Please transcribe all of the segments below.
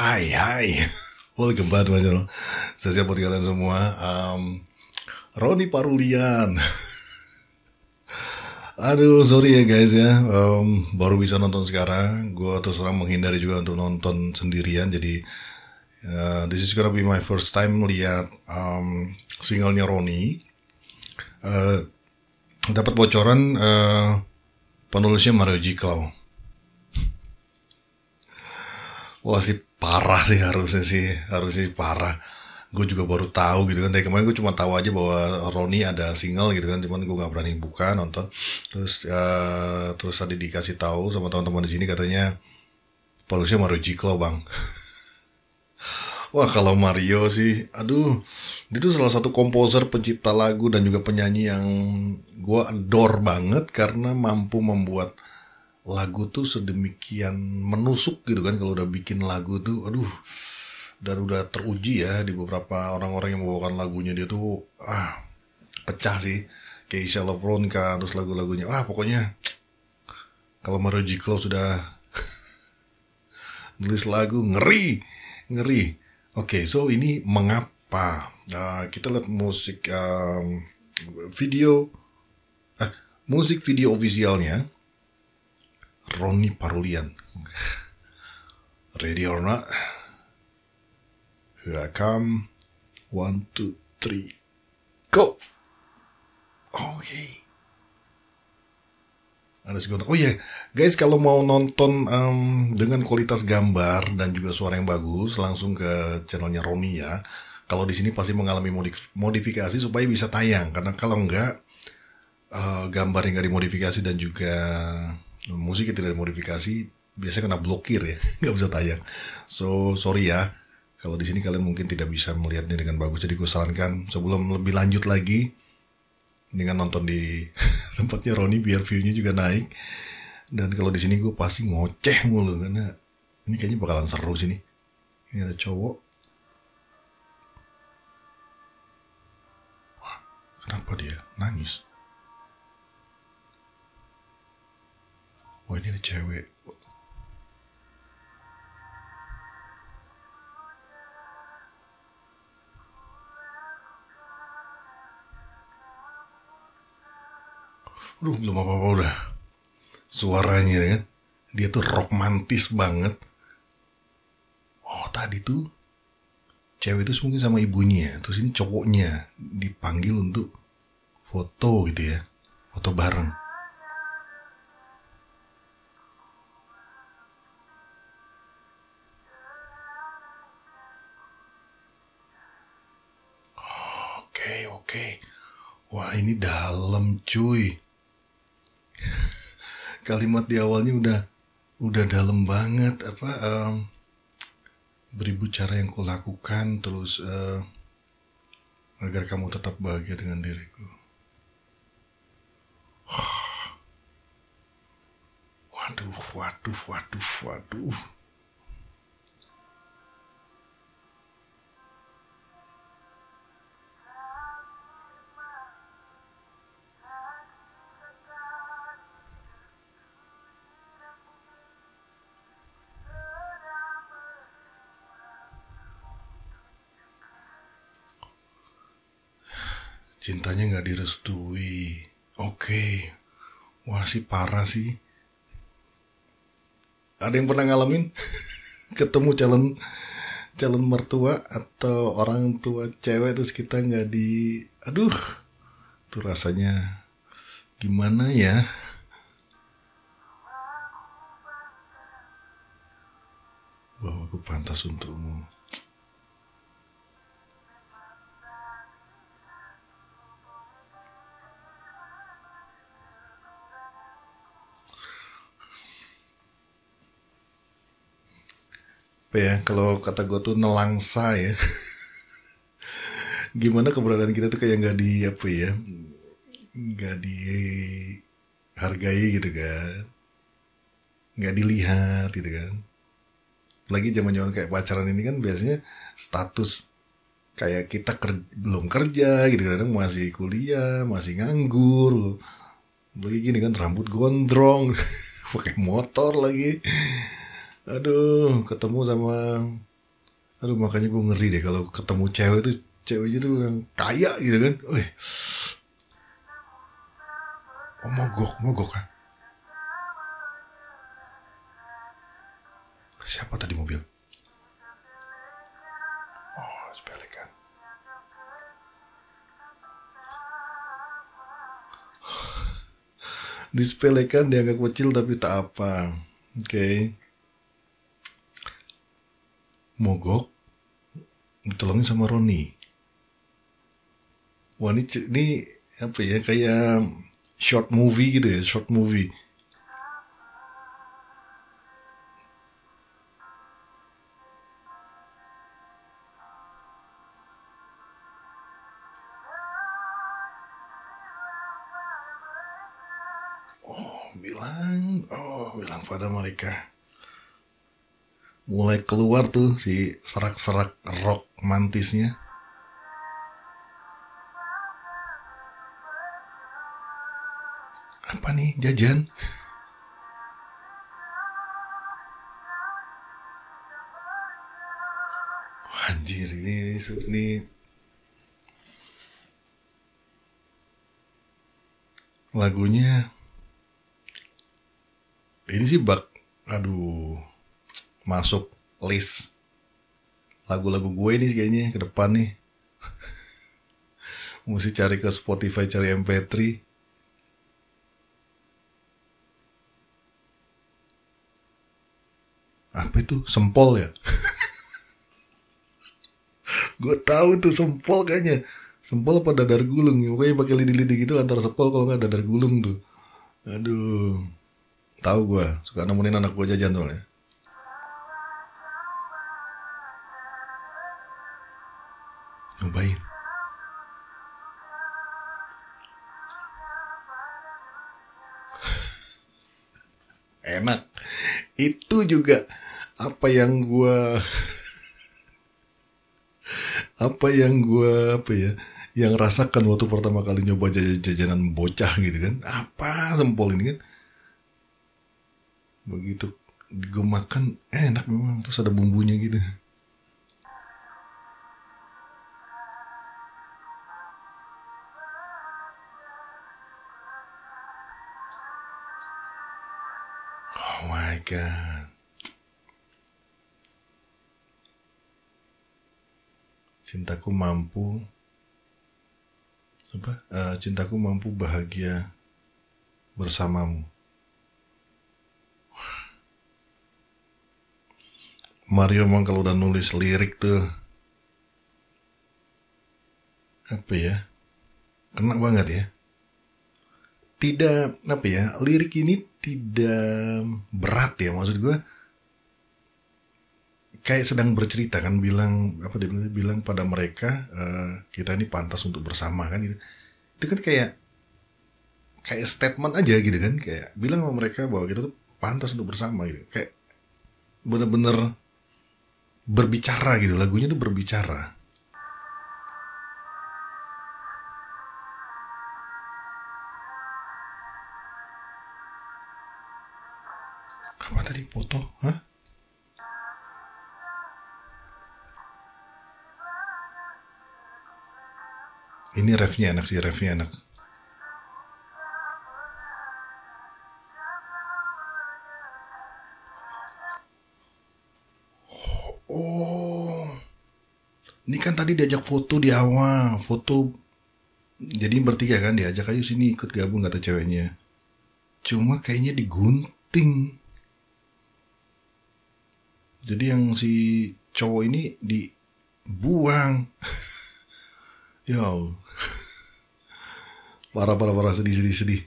Hai, hai. Welcome back teman my Saya siap buat kalian semua. Um, Roni Parulian. Aduh, sorry ya guys ya. Um, baru bisa nonton sekarang. Gue terus terang menghindari juga untuk nonton sendirian. Jadi, uh, this is gonna be my first time lihat um, singlenya Roni. Uh, Dapat bocoran uh, penulisnya Mario G. Wah, si parah sih harusnya sih harusnya sih parah gue juga baru tahu gitu kan dari kemarin gue cuma tahu aja bahwa Roni ada single gitu kan cuman gue nggak berani buka nonton terus uh, terus tadi dikasih tahu sama teman-teman di sini katanya polosnya Mario Jiklo bang Wah kalau Mario sih, aduh, dia tuh salah satu komposer pencipta lagu dan juga penyanyi yang gue adore banget karena mampu membuat lagu tuh sedemikian menusuk gitu kan kalau udah bikin lagu tuh aduh dan udah teruji ya di beberapa orang-orang yang membawakan lagunya dia tuh ah pecah sih kayak Keisha kan terus lagu-lagunya ah pokoknya kalau Mario Giclo sudah nulis lagu ngeri ngeri oke okay, so ini mengapa nah, kita lihat musik um, video eh, musik video ofisialnya Ronnie Parulian. Ready or not? Here I come. One, two, three, go! Oke, Ada segontak. Oh iya, yeah. guys kalau mau nonton dengan kualitas gambar dan juga suara yang bagus, langsung ke channelnya Roni ya. Kalau di sini pasti mengalami modifikasi supaya bisa tayang, karena kalau enggak eh, gambar yang nggak dimodifikasi dan juga musik yang tidak dimodifikasi biasanya kena blokir ya, nggak bisa tayang. So sorry ya, kalau di sini kalian mungkin tidak bisa melihatnya dengan bagus. Jadi gue sarankan sebelum lebih lanjut lagi dengan nonton di tempatnya Roni biar view-nya juga naik. Dan kalau di sini gue pasti ngoceh mulu karena ini kayaknya bakalan seru sini. Ini ada cowok. Wah, kenapa dia nangis? oh ini ada cewek Aduh, belum apa-apa udah. Suaranya ya kan. Dia tuh romantis banget. Oh, tadi tuh cewek itu mungkin sama ibunya. Terus ini cowoknya dipanggil untuk foto gitu ya. Foto bareng. Wah ini dalam cuy. Kalimat di awalnya udah udah dalam banget apa um, beribu cara yang kulakukan terus uh, agar kamu tetap bahagia dengan diriku. Waduh, waduh, waduh, waduh. cintanya nggak direstui oke okay. wah sih parah sih ada yang pernah ngalamin ketemu calon calon mertua atau orang tua cewek terus kita nggak di aduh tuh rasanya gimana ya bahwa aku pantas untukmu apa ya kalau kata gue tuh nelangsa ya gimana keberadaan kita tuh kayak nggak di apa ya nggak dihargai gitu kan nggak dilihat gitu kan lagi zaman zaman kayak pacaran ini kan biasanya status kayak kita ker belum kerja gitu kan masih kuliah masih nganggur lagi gini kan rambut gondrong pakai motor lagi aduh ketemu sama aduh makanya gue ngeri deh kalau ketemu cewek itu ceweknya tuh yang kaya gitu kan Wih. oh mogok mogok kan siapa tadi mobil oh sepelekan disepelekan dianggap kecil tapi tak apa oke okay mogok ditolongin sama Roni wah ini, ini apa ya kayak short movie gitu ya short movie oh bilang oh bilang pada mereka mulai keluar tuh si serak-serak rock mantisnya. Apa nih jajan? Anjir ini ini lagunya ini sih bak aduh masuk list lagu-lagu gue nih kayaknya ke depan nih. Mesti cari ke Spotify, cari MP3. Apa itu? Sempol ya? gue tahu tuh sempol kayaknya. Sempol apa dadar gulung? Pokoknya pakai lidi-lidi gitu antara sempol kalau nggak dadar gulung tuh. Aduh. Tahu gue, suka nemuin anak gue jajan soalnya. ngapain? Enak. Itu juga apa yang gua apa yang gua apa ya yang rasakan waktu pertama kali nyoba jajanan bocah gitu kan apa sempol ini kan begitu gue makan enak memang terus ada bumbunya gitu God. Cintaku mampu apa? Uh, cintaku mampu bahagia bersamamu. Mario emang kalau udah nulis lirik tuh apa ya kena banget ya tidak apa ya lirik ini tidak berat ya maksud gue kayak sedang bercerita kan bilang apa dia bilang, bilang pada mereka uh, kita ini pantas untuk bersama kan gitu. itu kan kayak kayak statement aja gitu kan kayak bilang sama mereka bahwa kita tuh pantas untuk bersama gitu kayak bener-bener berbicara gitu lagunya tuh berbicara apa tadi foto Hah? ini refnya enak sih refnya enak oh ini kan tadi diajak foto di awal foto jadi bertiga kan diajak ayo sini ikut gabung kata ceweknya cuma kayaknya digunting jadi yang si cowok ini dibuang. Yo. Ya parah parah parah sedih sedih sedih.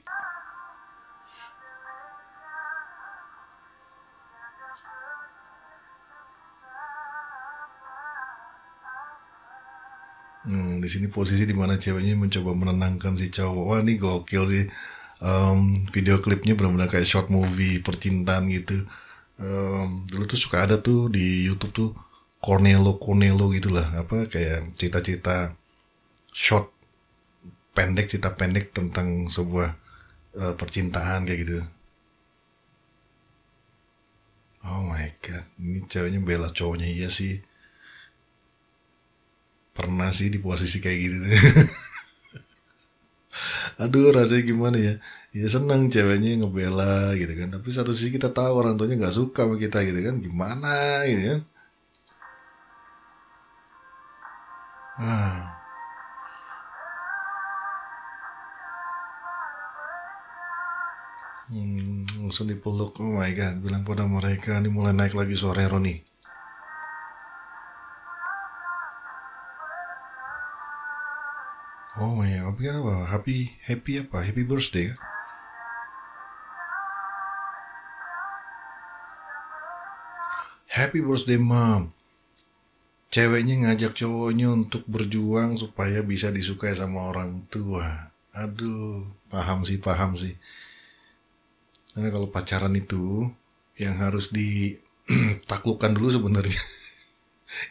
Hmm, di sini posisi dimana ceweknya mencoba menenangkan si cowok. Wah ini gokil sih. Um, video klipnya benar-benar kayak short movie percintaan gitu um, dulu tuh suka ada tuh di YouTube tuh Cornelo Cornelo gitulah apa kayak cerita-cerita short pendek cerita pendek tentang sebuah uh, percintaan kayak gitu. Oh my god, ini ceweknya bela cowoknya iya sih. Pernah sih di posisi kayak gitu. Aduh rasanya gimana ya ya seneng ceweknya ngebela gitu kan tapi satu sisi kita tahu orang tuanya nggak suka sama kita gitu kan gimana gitu kan ah. Hmm, langsung dipeluk oh my god bilang pada mereka ini mulai naik lagi suara Roni oh my god kan apa happy happy apa happy birthday kan? happy birthday mom. Ceweknya ngajak cowoknya untuk berjuang supaya bisa disukai sama orang tua. Aduh, paham sih, paham sih. Karena kalau pacaran itu yang harus ditaklukkan dulu sebenarnya.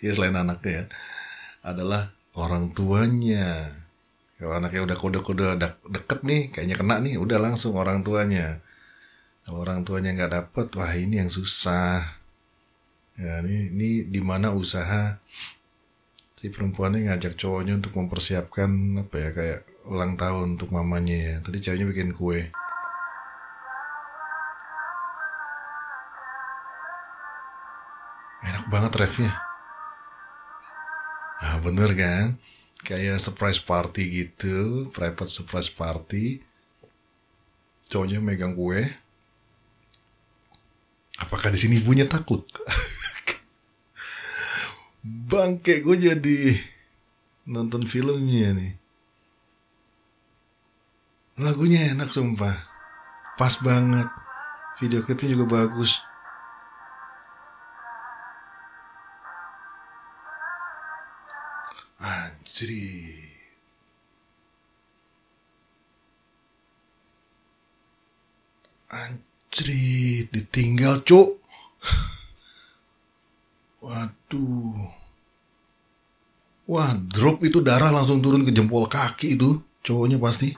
ya selain anaknya ya, adalah orang tuanya. Kalau anaknya udah kode-kode deket nih, kayaknya kena nih, udah langsung orang tuanya. Kalau orang tuanya nggak dapet, wah ini yang susah ya ini ini di mana usaha si perempuannya ngajak cowoknya untuk mempersiapkan apa ya kayak ulang tahun untuk mamanya ya tadi ceweknya bikin kue enak banget refnya nah bener kan kayak surprise party gitu private surprise party cowoknya megang kue apakah di sini ibunya takut Bangke gue jadi nonton filmnya nih. Lagunya enak sumpah. Pas banget. Video klipnya juga bagus. Anjir. Anjir, ditinggal, Cuk. Waduh. Wah, drop itu darah langsung turun ke jempol kaki itu. Cowoknya pasti.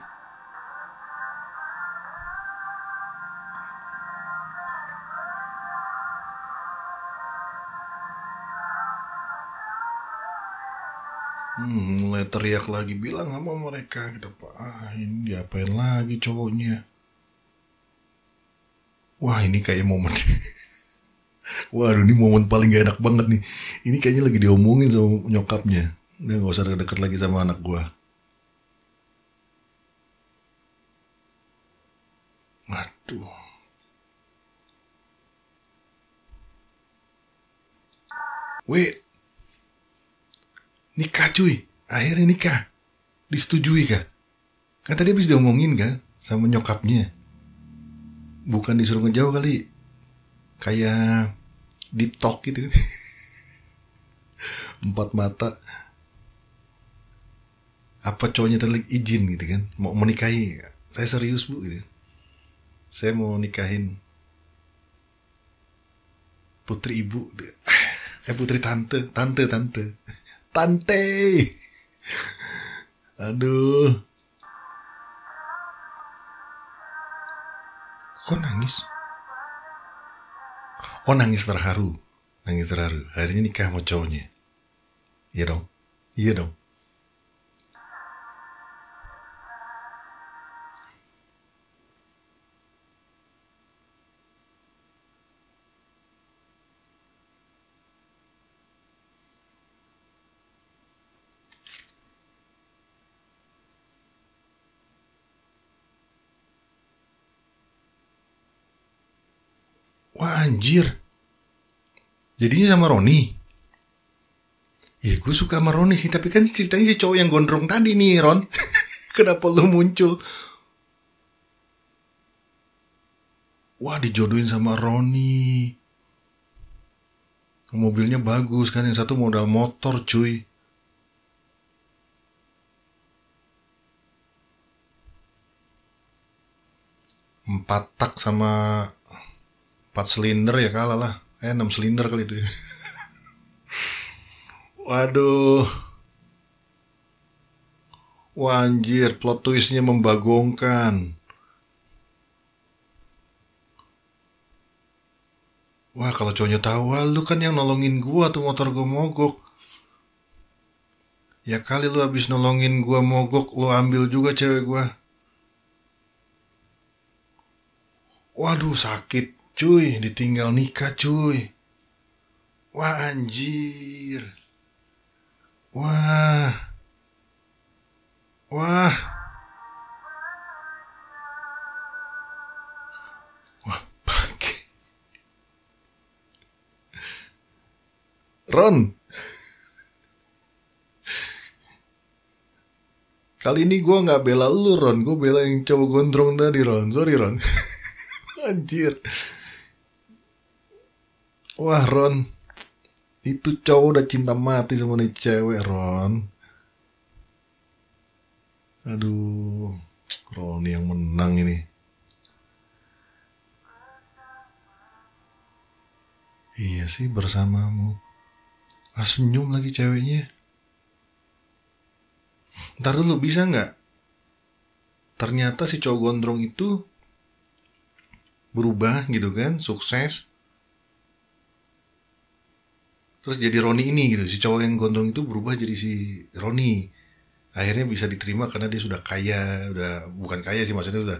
Hmm, mulai teriak lagi bilang sama mereka gitu pak ah ini diapain lagi cowoknya wah ini kayak momen waduh ini momen paling gak enak banget nih ini kayaknya lagi diomongin sama nyokapnya dia nggak usah deket-deket lagi sama anak gue waduh wait nikah cuy akhirnya nikah disetujui kah kan tadi habis diomongin kan sama nyokapnya bukan disuruh ngejauh kali kayak di talk gitu kan. empat mata apa cowoknya tadi izin gitu kan mau menikahi saya serius bu gitu kan. saya mau nikahin putri ibu gitu kan. eh putri tante tante tante tante aduh kok nangis Oh nangis terharu. Nangis terharu. Hari ini nikah sama cowoknya. Iya dong. Iya dong. Anjir. Jadinya sama Roni. Ya gue suka sama Roni sih, tapi kan ceritanya si cowok yang gondrong tadi nih Ron. Kenapa lo muncul? Wah dijodohin sama Roni. Mobilnya bagus kan, yang satu modal motor cuy. Empat tak sama 4 silinder ya kalah lah eh 6 silinder kali itu ya. waduh Wah plot twistnya membagongkan. Wah kalau cowoknya tahu, wah, lu kan yang nolongin gua tuh motor gua mogok. Ya kali lu habis nolongin gua mogok, lu ambil juga cewek gua. Waduh sakit. Cuy, ditinggal nikah cuy. Wah anjir. Wah. Wah. Wah, pake. Ron. Kali ini gue nggak bela lu Ron, gue bela yang coba gondrong tadi Ron. Sorry Ron. anjir. Wah Ron, itu cowok udah cinta mati sama nih cewek Ron. Aduh, Ron yang menang ini. Iya sih bersamamu. Ah, senyum lagi ceweknya. Ntar dulu bisa nggak? Ternyata si cowok gondrong itu berubah gitu kan, sukses terus jadi Roni ini gitu si cowok yang gondrong itu berubah jadi si Roni akhirnya bisa diterima karena dia sudah kaya udah bukan kaya sih maksudnya sudah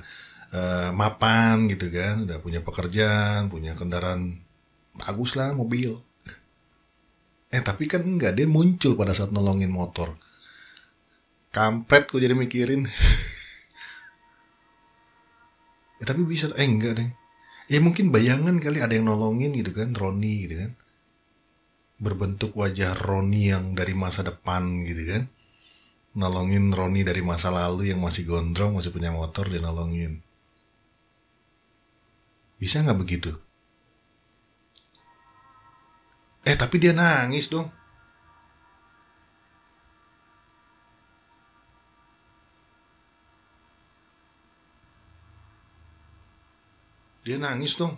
uh, eh, mapan gitu kan udah punya pekerjaan punya kendaraan bagus lah mobil eh tapi kan enggak dia muncul pada saat nolongin motor kampret kok jadi mikirin ya, tapi bisa eh enggak deh ya mungkin bayangan kali ada yang nolongin gitu kan Roni gitu kan berbentuk wajah Roni yang dari masa depan gitu kan nolongin Roni dari masa lalu yang masih gondrong masih punya motor dia nolongin bisa nggak begitu eh tapi dia nangis dong dia nangis dong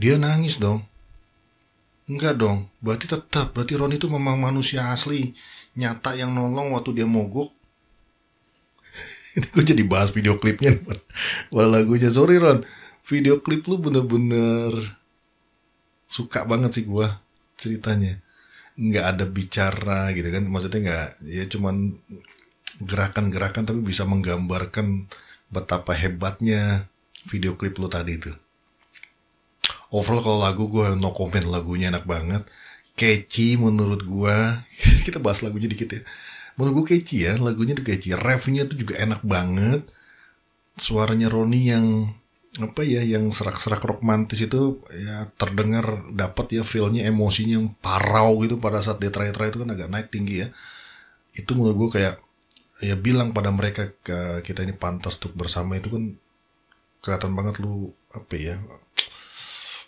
dia nangis dong Enggak dong, berarti tetap, berarti Ron itu memang manusia asli, nyata yang nolong waktu dia mogok. ini gue jadi bahas video klipnya, walau lagunya. Sorry Ron, video klip lu bener-bener suka banget sih gua ceritanya. Nggak ada bicara gitu kan, maksudnya nggak, ya cuman gerakan-gerakan tapi bisa menggambarkan betapa hebatnya video klip lu tadi itu overall kalau lagu gue no comment lagunya enak banget catchy menurut gue kita bahas lagunya dikit ya menurut gue catchy ya lagunya tuh catchy refnya tuh juga enak banget suaranya Roni yang apa ya yang serak-serak romantis itu ya terdengar dapat ya feelnya emosinya yang parau gitu pada saat dia try-try itu kan agak naik tinggi ya itu menurut gue kayak ya bilang pada mereka ke kita ini pantas untuk bersama itu kan kelihatan banget lu apa ya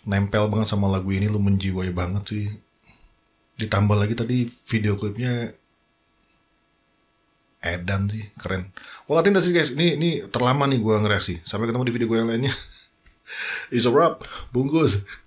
nempel banget sama lagu ini lu menjiwai banget sih ditambah lagi tadi video klipnya edan sih keren walatin well, sih guys ini ini terlama nih gua ngereaksi sampai ketemu di video gue yang lainnya It's a wrap bungkus